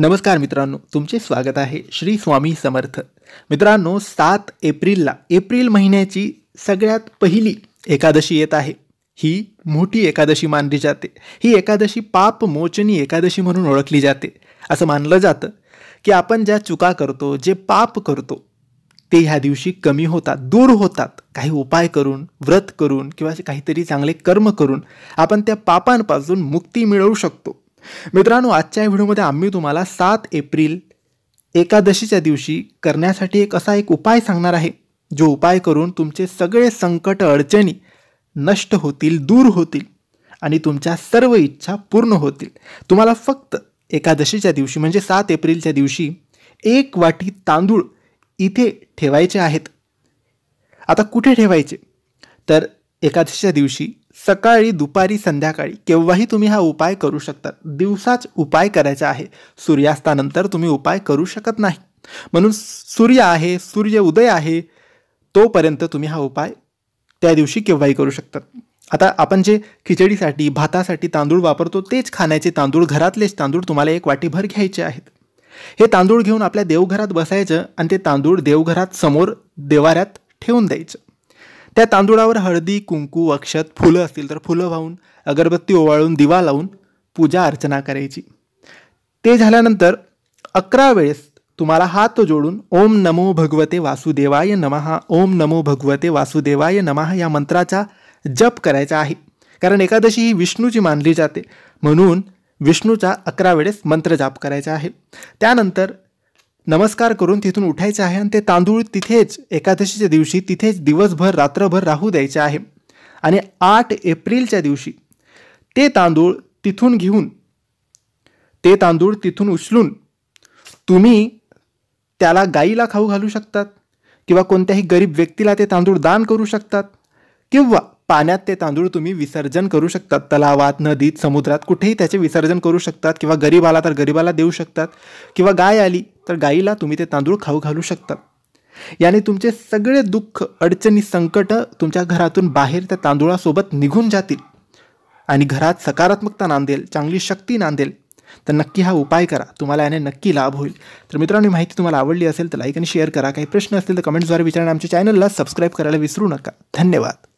नमस्कार मित्रांनो तुमचे स्वागत आहे श्री स्वामी समर्थ मित्रांनो सात एप्रिलला एप्रिल महिन्याची सगळ्यात पहिली एकादशी येत आहे ही मोठी एकादशी मानली जाते ही एकादशी पाप मोचनी एकादशी म्हणून ओळखली जाते असं मानलं जातं की आपण ज्या चुका करतो जे पाप करतो ते ह्या दिवशी कमी होतात दूर होतात काही उपाय करून व्रत करून किंवा काहीतरी चांगले कर्म करून आपण त्या पापांपासून मुक्ती मिळवू शकतो मित्रांनो आजच्या व्हिडिओमध्ये आम्ही तुम्हाला सात एप्रिल एकादशीच्या दिवशी करण्यासाठी एक असा एक उपाय सांगणार आहे जो उपाय करून तुमचे सगळे संकट अडचणी नष्ट होतील दूर होतील आणि तुमच्या सर्व इच्छा पूर्ण होतील तुम्हाला फक्त एकादशीच्या दिवशी म्हणजे सात एप्रिलच्या दिवशी एक वाटी तांदूळ इथे ठेवायचे आहेत आता कुठे ठेवायचे तर एकादशीच्या दिवशी सकाळी दुपारी संध्याकाळी केव्हाही तुम्ही हा उपाय करू शकतात दिवसाच उपाय करायचा आहे सूर्यास्तानंतर तुम्ही उपाय करू शकत नाही म्हणून सूर्य आहे सूर्य उदय आहे तोपर्यंत तुम्ही हा उपाय त्या दिवशी केव्हाही करू शकतात आता आपण जे खिचडीसाठी भातासाठी तांदूळ वापरतो तेच खाण्याचे तांदूळ घरातलेच तांदूळ तुम्हाला एक वाटीभर घ्यायचे आहेत हे तांदूळ घेऊन आपल्या देवघरात बसायचं आणि ते तांदूळ देवघरात समोर देवाऱ्यात ठेवून द्यायचं त्या तांदूळावर हळदी कुंकू अक्षत फुलं असतील तर फुलं वाहून अगरबत्ती ओवाळून दिवा लावून पूजा अर्चना करायची ते झाल्यानंतर अकरा वेळेस तुम्हाला हात जोडून ओम नमो भगवते वासुदेवाय नमहा ओम नमो भगवते वासुदेवाय नमहा या मंत्राचा जप करायचा आहे कारण एकादशी ही विष्णूची मानली जाते म्हणून विष्णूचा अकरा वेळेस मंत्र जाप करायचा आहे त्यानंतर नमस्कार करून तिथून उठायचं आहे आणि ते तांदूळ तिथेच एकादशीच्या दिवशी तिथेच दिवसभर रात्रभर राहू द्यायचे आहे आणि आठ एप्रिलच्या दिवशी ते तांदूळ तिथून घेऊन ते तांदूळ तिथून उचलून तुम्ही त्याला गाईला खाऊ घालू शकतात किंवा कोणत्याही गरीब व्यक्तीला ते तांदूळ दान करू शकतात किंवा पाण्यात ते तांदूळ तुम्ही विसर्जन करू शकतात तलावात नदीत समुद्रात कुठेही त्याचे विसर्जन करू शकतात किंवा गरीब आला तर गरीबाला देऊ शकतात किंवा गाय आली तर गायीला तुम्ही ते तांदूळ खाऊ घालू शकता याने तुमचे सगळे दुःख अडचणी संकट तुमच्या घरातून बाहेर त्या तांदुळासोबत निघून जातील आणि घरात सकारात्मकता नांदेल चांगली शक्ती नांदेल तर नक्की हा उपाय करा तुम्हाला याने नक्की लाभ होईल तर मित्रांनो माहिती तुम्हाला आवडली असेल तर लाईक आणि शेअर करा काही प्रश्न असतील तर कमेंट्सद्वारे विचारणं आमच्या चॅनलला सबस्क्राईब करायला विसरू नका धन्यवाद